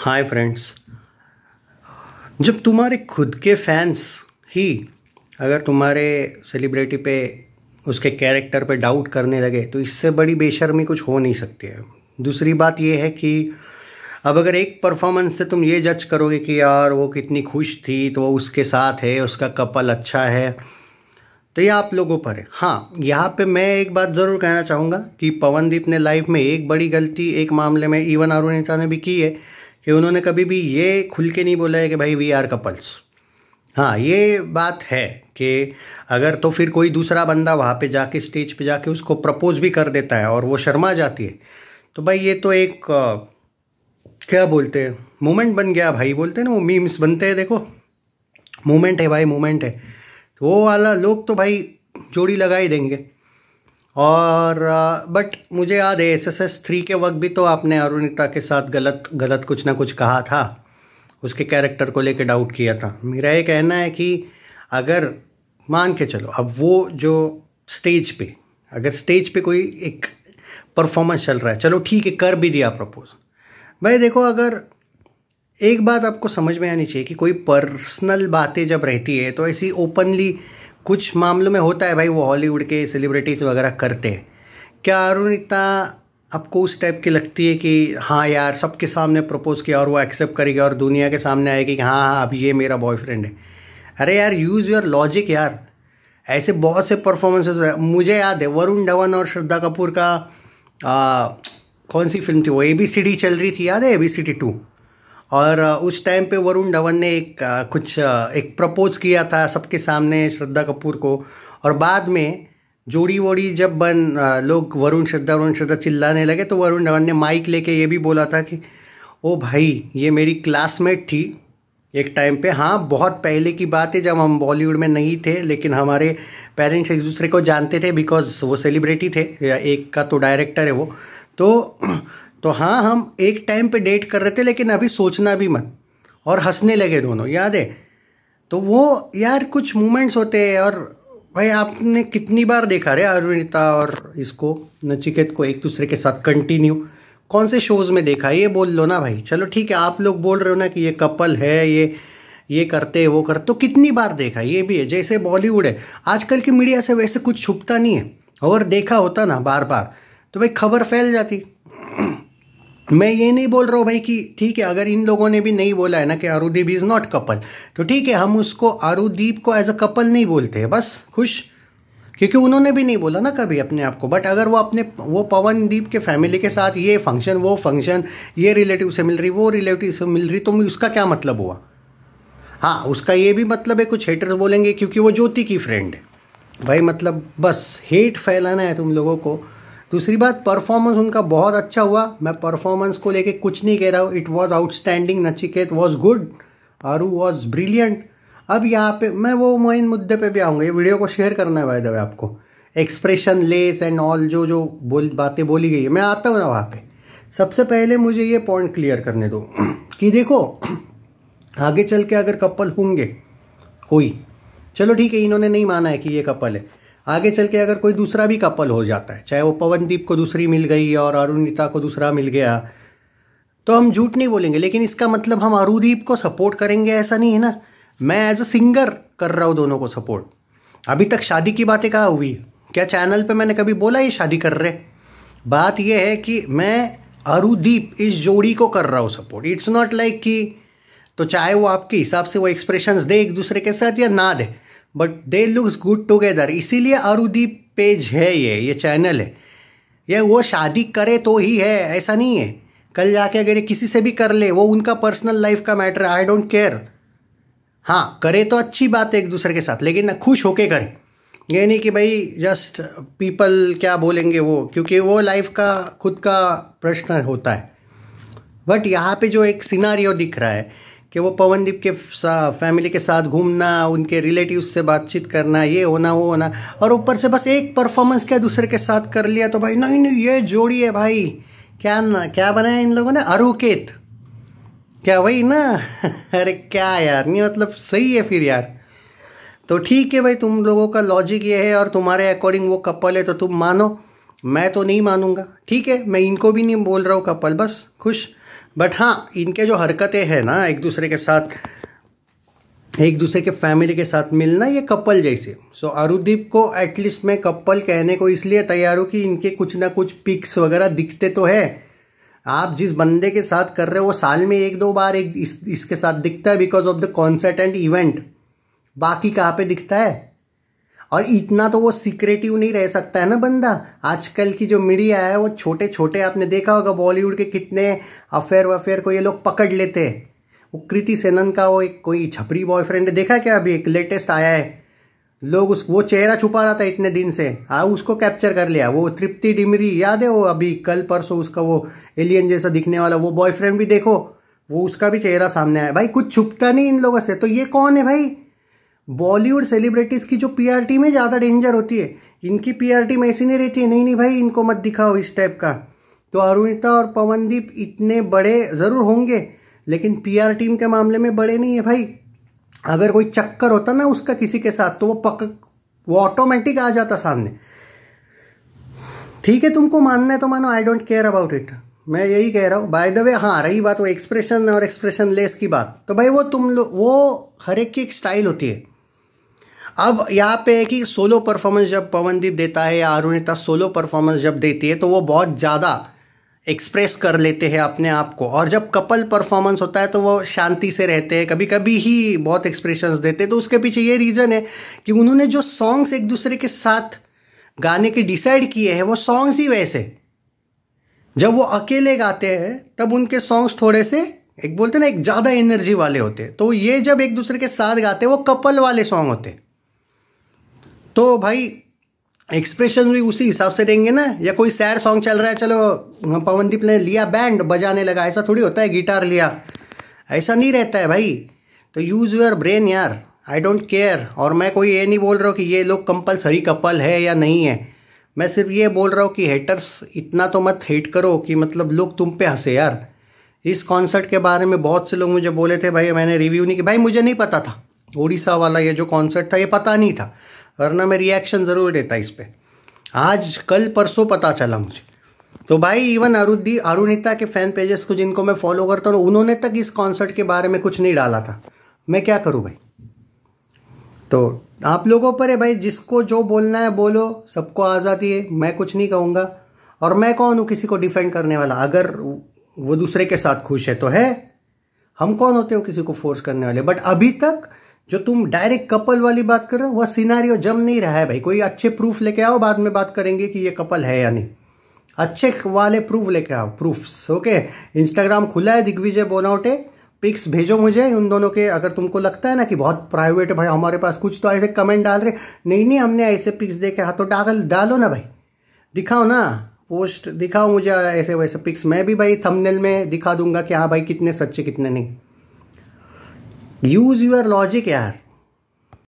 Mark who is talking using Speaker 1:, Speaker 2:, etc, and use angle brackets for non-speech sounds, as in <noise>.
Speaker 1: hi friends जब तुम्हारे खुद के फैंस ही अगर तुम्हारे सेलिब्रिटी पे उसके कैरेक्टर पे डाउट करने लगे तो इससे बड़ी बेशर्मी कुछ हो नहीं सकती है दूसरी बात यह है कि अब अगर एक परफॉर्मेंस से तुम ये जज करोगे कि यार वो कितनी खुश थी तो वो उसके साथ है उसका कपल अच्छा है तो ये आप लोगों पर है हाँ यहाँ पे मैं एक बात ज़रूर कहना चाहूँगा कि पवनदीप ने लाइफ में एक बड़ी गलती एक मामले में इवन अरुणिता ने भी की है कि उन्होंने कभी भी ये खुल के नहीं बोला है कि भाई वी आर कपल्स हाँ ये बात है कि अगर तो फिर कोई दूसरा बंदा वहाँ पे जाके स्टेज पे जाके उसको प्रपोज भी कर देता है और वो शर्मा जाती है तो भाई ये तो एक आ, क्या बोलते हैं मोमेंट बन गया भाई बोलते हैं ना वो मीम्स बनते हैं देखो मोमेंट है भाई मोमेंट है वो वाला लोग तो भाई जोड़ी लगा ही देंगे और बट मुझे याद है एस एस एस थ्री के वक्त भी तो आपने अरुणिता के साथ गलत गलत कुछ ना कुछ कहा था उसके कैरेक्टर को लेकर डाउट किया था मेरा ये कहना है कि अगर मान के चलो अब वो जो स्टेज पे अगर स्टेज पे कोई एक परफॉर्मेंस चल रहा है चलो ठीक है कर भी दिया प्रपोज भाई देखो अगर एक बात आपको समझ में आनी चाहिए कि कोई पर्सनल बातें जब रहती है तो ऐसी ओपनली कुछ मामलों में होता है भाई वो हॉलीवुड के सेलिब्रिटीज़ वगैरह करते हैं क्या अरुण इतना आपको उस टाइप की लगती है कि हाँ यार सबके सामने प्रपोज़ किया और वो एक्सेप्ट करेगी और दुनिया के सामने आएगी कि हाँ हाँ अब ये मेरा बॉयफ्रेंड है अरे यार यूज़ योर लॉजिक यार ऐसे बहुत से परफॉर्मेंसेस मुझे याद है वरुण धवन और श्रद्धा कपूर का आ, कौन सी फिल्म थी वो ए बी सी डी चल रही थी याद है A B C D two और उस टाइम पे वरुण धवन ने एक कुछ एक प्रपोज किया था सबके सामने श्रद्धा कपूर को और बाद में जोड़ी वोड़ी जब बन लोग वरुण श्रद्धा वरुण श्रद्धा चिल्लाने लगे तो वरुण धवन ने माइक लेके ये भी बोला था कि ओ भाई ये मेरी क्लासमेट थी एक टाइम पे हाँ बहुत पहले की बात है जब हम बॉलीवुड में नहीं थे लेकिन हमारे पेरेंट्स एक दूसरे को जानते थे बिकॉज वो सेलिब्रिटी थे या एक का तो डायरेक्टर है वो तो तो हाँ हम एक टाइम पे डेट कर रहे थे लेकिन अभी सोचना भी मत और हंसने लगे दोनों याद है तो वो यार कुछ मोमेंट्स होते हैं और भाई आपने कितनी बार देखा रे अरुणिता और इसको नचिकेत को एक दूसरे के साथ कंटिन्यू कौन से शोज में देखा ये बोल लो ना भाई चलो ठीक है आप लोग बोल रहे हो ना कि ये कपल है ये ये करते वो करते तो कितनी बार देखा ये भी है जैसे बॉलीवुड है आजकल की मीडिया से वैसे कुछ छुपता नहीं है और देखा होता ना बार बार तो भाई खबर फैल जाती मैं ये नहीं बोल रहा हूँ भाई कि ठीक है अगर इन लोगों ने भी नहीं बोला है ना कि आरुदीप इज नॉट कपल तो ठीक है हम उसको आरुदीप को एज अ कपल नहीं बोलते हैं बस खुश क्योंकि उन्होंने भी नहीं बोला ना कभी अपने आप को बट अगर वो अपने वो पवनदीप के फैमिली के साथ ये फंक्शन वो फंक्शन ये रिलेटिव से मिल रही वो रिलेटिव से मिल रही तो उसका क्या मतलब हुआ हाँ उसका ये भी मतलब है कुछ हेटर्स बोलेंगे क्योंकि वो ज्योति की फ्रेंड है भाई मतलब बस हेट फैलाना है तुम लोगों को दूसरी बात परफॉर्मेंस उनका बहुत अच्छा हुआ मैं परफॉर्मेंस को लेके कुछ नहीं कह रहा हूँ it was outstanding Nachiket was good और वॉज ब्रिलियंट अब यहाँ पे मैं वो मेन मुद्दे पे भी आऊँगा ये वीडियो को शेयर करना है भाई दबे आपको एक्सप्रेशन लेस एंड ऑल जो जो बोल बातें बोली गई है मैं आता हूँ ना वहाँ पर सबसे पहले मुझे ये पॉइंट क्लियर करने दो कि देखो आगे चल के अगर कपल होंगे कोई चलो ठीक है इन्होंने नहीं माना है कि ये कपल है आगे चल के अगर कोई दूसरा भी कपल हो जाता है चाहे वो पवनदीप को दूसरी मिल गई और अरुणिता को दूसरा मिल गया तो हम झूठ नहीं बोलेंगे लेकिन इसका मतलब हम अरुदीप को सपोर्ट करेंगे ऐसा नहीं है ना मैं एज अ सिंगर कर रहा हूँ दोनों को सपोर्ट अभी तक शादी की बातें कहाँ हुई क्या चैनल पर मैंने कभी बोला ये शादी कर रहे बात यह है कि मैं अरुदीप इस जोड़ी को कर रहा हूँ सपोर्ट इट्स नॉट लाइक कि तो चाहे वो आपके हिसाब से वो एक्सप्रेशंस दे एक दूसरे के साथ या ना they but they looks good together इसीलिए अरुदीप पेज है ये ये चैनल है ये वो शादी करे तो ही है ऐसा नहीं है कल जाके अगर ये किसी से भी कर ले वो उनका पर्सनल लाइफ का मैटर आई डोंट केयर हाँ करे तो अच्छी बात है एक दूसरे के साथ लेकिन खुश होके करें ये नहीं कि भाई जस्ट पीपल क्या बोलेंगे वो क्योंकि वो लाइफ का खुद का प्रश्न होता है बट यहाँ पे जो एक सिनारियो दिख रहा है कि वो पवनदीप के फैमिली के साथ घूमना उनके रिलेटिव से बातचीत करना ये होना वो होना और ऊपर से बस एक परफॉर्मेंस क्या दूसरे के साथ कर लिया तो भाई नहीं नहीं ये जोड़ी है भाई क्या ना क्या बनाया इन लोगों ने अरुकेत क्या वही ना <laughs> अरे क्या यार नहीं मतलब सही है फिर यार तो ठीक है भाई तुम लोगों का लॉजिक ये है और तुम्हारे अकॉर्डिंग वो कपल है तो तुम मानो मैं तो नहीं मानूंगा ठीक है मैं इनको भी नहीं बोल रहा हूँ कपल बस खुश बट हाँ इनके जो हरकतें हैं ना एक दूसरे के साथ एक दूसरे के फैमिली के साथ मिलना ये कपल जैसे सो so, अरुदीप को एटलीस्ट मैं कपल कहने को इसलिए तैयार हूँ कि इनके कुछ ना कुछ पिक्स वगैरह दिखते तो है आप जिस बंदे के साथ कर रहे हो वो साल में एक दो बार एक इस, इसके साथ दिखता है because of the concert and event बाकी कहाँ पे दिखता है और इतना तो वो सीक्रेटिव नहीं रह सकता है ना बंदा आजकल की जो मीडिया है वो छोटे छोटे आपने देखा होगा बॉलीवुड के कितने अफेयर वफेयर को ये लोग पकड़ लेते वो कृति सेनन का वो एक कोई छपरी बॉयफ्रेंड देखा क्या अभी एक लेटेस्ट आया है लोग उस वो चेहरा छुपा रहा था इतने दिन से आ उसको कैप्चर कर लिया वो तृप्ति डिमरी याद है वो अभी कल परसों उसका वो एलियन जैसा दिखने वाला वो बॉयफ्रेंड भी देखो वो उसका भी चेहरा सामने आया भाई कुछ छुपता नहीं इन लोगों से तो ये कौन है भाई बॉलीवुड सेलिब्रिटीज़ की जो पीआरटी में ज़्यादा डेंजर होती है इनकी पीआरटी में ऐसी नहीं रहती है नहीं नहीं भाई इनको मत दिखाओ इस टाइप का तो अरुणिता और पवनदीप इतने बड़े ज़रूर होंगे लेकिन पीआर टीम के मामले में बड़े नहीं है भाई अगर कोई चक्कर होता ना उसका किसी के साथ तो वो पक वो ऑटोमेटिक आ जाता सामने ठीक है तुमको मानना है तो मानो I don't care about it मैं यही कह रहा हूँ बाय द वे हाँ रही बात वो एक्सप्रेशन और एक्सप्रेशन लेस की बात तो भाई वो तुम लोग वो हर एक की एक स्टाइल होती है अब यहाँ पे है कि सोलो परफॉर्मेंस जब पवनदीप देता है या अरुणिता सोलो परफॉर्मेंस जब देती है तो वो बहुत ज़्यादा एक्सप्रेस कर लेते हैं अपने आप को और जब कपल परफॉर्मेंस होता है तो वो शांति से रहते हैं कभी कभी ही बहुत एक्सप्रेशंस देते हैं तो उसके पीछे ये रीज़न है कि उन्होंने जो सॉन्ग्स एक दूसरे के साथ गाने के डिसाइड किए हैं वो सॉन्ग्स ही वैसे जब वो अकेले गाते हैं तब उनके सॉन्ग्स थोड़े से एक बोलते ना एक ज़्यादा एनर्जी वाले होते तो ये जब एक दूसरे के साथ गाते वो कपल वाले सॉन्ग होते तो भाई एक्सप्रेशन भी उसी हिसाब से देंगे ना या कोई सैड सॉन्ग चल रहा है चलो पवनदीप ने लिया बैंड बजाने लगा ऐसा थोड़ी होता है गिटार लिया ऐसा नहीं रहता है भाई तो यूज़ योर ब्रेन यार आई डोंट केयर और मैं कोई ये नहीं बोल रहा हूँ कि ये लोग कंपलसरी कपल है या नहीं है मैं सिर्फ ये बोल रहा हूँ कि हेटर्स इतना तो मत हेट करो कि मतलब लोग तुम पे हंसे यार इस कॉन्सर्ट के बारे में बहुत से लोग मुझे बोले थे भाई मैंने रिव्यू नहीं किया भाई मुझे नहीं पता था उड़ीसा वाला ये जो कॉन्सर्ट था ये पता नहीं था वरना मैं रिएक्शन ज़रूर देता इस पर आज कल परसों पता चला मुझे तो भाई इवन अरुद्धि अरुणिता के फैन पेजेस को जिनको मैं फॉलो करता हूँ उन्होंने तक इस कॉन्सर्ट के बारे में कुछ नहीं डाला था मैं क्या करूँ भाई तो आप लोगों पर है भाई जिसको जो बोलना है बोलो सबको आज़ादी है मैं कुछ नहीं कहूँगा और मैं कौन हूँ किसी को डिफेंड करने वाला अगर वो दूसरे के साथ खुश है तो है हम कौन होते हो किसी को फोर्स करने वाले बट अभी तक जो तुम डायरेक्ट कपल वाली बात कर रहे हो वह सीनारी जम नहीं रहा है भाई कोई अच्छे प्रूफ लेके आओ बाद में बात करेंगे कि ये कपल है या नहीं अच्छे वाले प्रूफ लेके आओ प्रूफ्स ओके इंस्टाग्राम खुला है दिग्विजय बोनाउटे पिक्स भेजो मुझे उन दोनों के अगर तुमको लगता है ना कि बहुत प्राइवेट भाई हमारे पास कुछ तो ऐसे कमेंट डाल रहे नहीं नहीं हमने ऐसे पिक्स देखे हाँ तो डाल डालो ना भाई दिखाओ ना पोस्ट दिखाओ मुझे ऐसे वैसे पिक्स मैं भी भाई थंबनेल में दिखा दूंगा कि हाँ भाई कितने सच्चे कितने नहीं यूज यूर लॉजिक यार